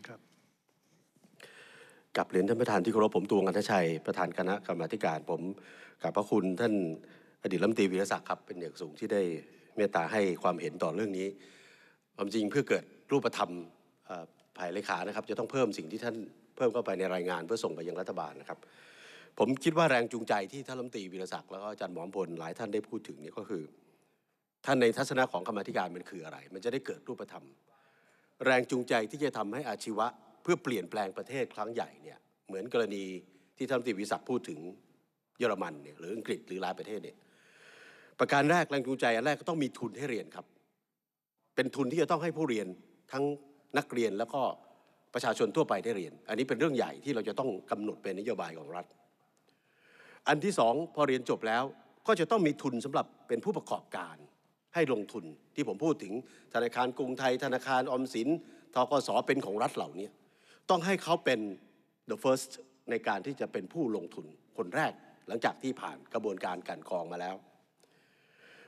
ญครับกับเรียนท่านประธานที่เคารพผมตวงอัธชัยประธานคณะกรรมาการผมกับพระคุณท่านอดีตรัฐมนตรีวิรศักดิ์ครับเป็นอย่างสูงที่ได้เมตตาให้ความเห็นต่อเรื่องนี้ ความจริงเพื่อเกิดรูปธรรมภายเลขานะครับ จะต้องเพิ่มสิ่งที่ท่านเพิ่มเข้าไปในรายงานเพื่อส่งไปยังรัฐบาลนะครับผมคิดว่าแรงจูงใจที่ท่านรัฐมนตรีวิรศักดิ์แล้วก็อาจารย์หมอมพลหลายท่านได้พูดถึงนี่ก็คือ ท่านในทัศนะของกรรมธิการมันคืออะไร มันจะได้เกิดรูปธรรมแรงจูงใจที่จะทำให้อาชีวะ เพื่อเปลี่ยนแปลงประเทศครั้งใหญ่เนี่ยเหมือนกรณีที่ท่านติวิศักดิ์พูดถึงเยอรมันเนี่ยหรืออังกฤษหรือหลายประเทศเนี่ยประการแรกแรงจูงใจอันแรกก็ต้องมีทุนให้เรียนครับ เป็นทุนที่จะต้องให้ผู้เรียนทั้งนักเรียนแล้วก็ประชาชนทั่วไปได้เรียน อันนี้เป็นเรื่องใหญ่ที่เราจะต้องกำหนดเป็นนโยบายของรัฐ อันที่สองพอเรียนจบแล้วก็จะต้องมีทุนสำหรับเป็นผู้ประกอบการให้ลงทุนที่ผมพูดถึงธนาคารกรุงไทยธนาคารอมสินทกสเป็นของรัฐเหล่านี้ต้องให้เขาเป็น the first ในการที่จะเป็นผู้ลงทุนคนแรกหลังจากที่ผ่านกระบวนการการกองมาแล้ว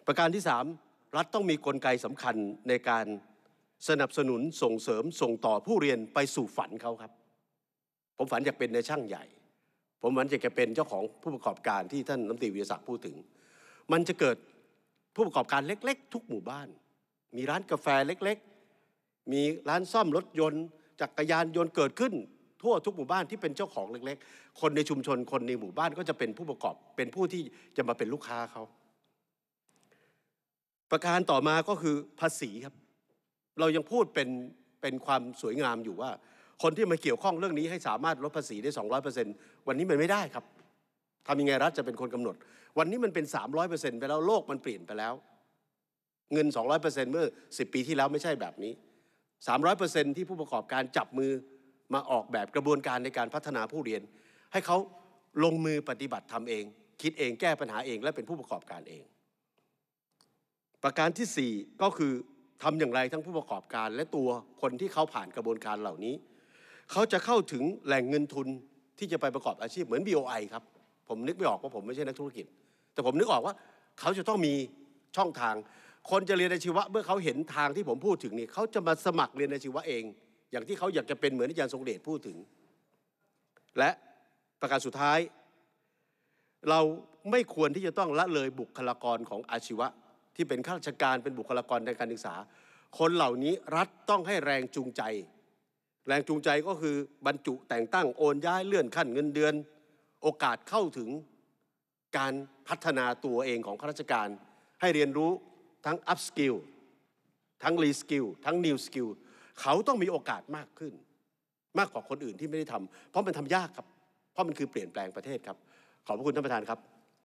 ประการที่3รัฐต้องมีกลไกสำคัญในการสนับสนุนส่งเสริมส่งต่อผู้เรียนไปสู่ฝันเขาครับ ผมฝันอยากเป็นในช่างใหญ่ ผมฝันอยากจะเป็นเจ้าของผู้ประกอบการที่ท่านรัฐมนตรีวิทยาศักดิ์พูดถึง มันจะเกิดผู้ประกอบการเล็ก ๆ ทุกหมู่บ้าน มีร้านกาแฟเล็ก ๆ มีร้านซ่อมรถยนต์จักรยานยนต์เกิดขึ้น ทั่วทุกหมู่บ้านที่เป็นเจ้าของเล็ก ๆ คนในชุมชนคนในหมู่บ้าน ก็จะเป็นผู้ประกอบเป็นผู้ที่จะมาเป็นลูกค้าเขาประการต่อมาก็คือภาษีครับ เรายังพูดเป็นเป็นความสวยงามอยู่ว่า คนที่มาเกี่ยวข้องเรื่องนี้ให้สามารถลดภาษีได้200%วันนี้มันไม่ได้ครับทำยังไงรัฐจะเป็นคนกำหนด วันนี้มันเป็น 300%ไปแล้วโลกมันเปลี่ยนไปแล้ว เงิน 200%เมื่อ 10 ปีที่แล้วไม่ใช่แบบนี้ 300%ที่ผู้ประกอบการจับมือมาออกแบบกระบวนการในการพัฒนาผู้เรียน ให้เขาลงมือปฏิบัติทำเอง คิดเองแก้ปัญหาเองและเป็นผู้ประกอบการเอง ประการที่ 4 ก็คือทำอย่างไรทั้งผู้ประกอบการและตัวคนที่เขาผ่านกระบวนการเหล่านี้เขาจะเข้าถึงแหล่งเงินทุนที่จะไปประกอบอาชีพเหมือน BOI ครับผมนึกไม่ออกว่าผมไม่ใช่นักธุรกิจ แต่ผมนึกออกว่า เขาจะต้องมีช่องทาง คนจะเรียนอาชีวะ เมื่อเขาเห็นทางที่ผมพูดถึงนี่เขาจะมาสมัครเรียนอาชีวะเอง อย่างที่เขาอยากจะเป็นเหมือนอาจารย์ทรงเดชพูดถึง และประการสุดท้าย เราไม่ควรที่จะต้องละเลยบุคลากรของอาชีวะ ที่เป็นข้าราชการเป็นบุคลากรในการศึกษา คนเหล่านี้รัฐต้องให้แรงจูงใจ แรงจูงใจก็คือบรรจุแต่งตั้งโอนย้ายเลื่อนขั้นเงินเดือนโอกาสเข้าถึงการพัฒนาตัวเองของข้าราชการ ให้เรียนรู้ทั้งอัพสกิลทั้งรีสกิลทั้งนิวสกิลเขาต้องมีโอกาสมากขึ้น มากกว่าคนอื่นที่ไม่ได้ทำเพราะมันทำยากครับ เพราะมันคือเปลี่ยนแปลงประเทศครับ ขอบพระคุณท่านประธานครับ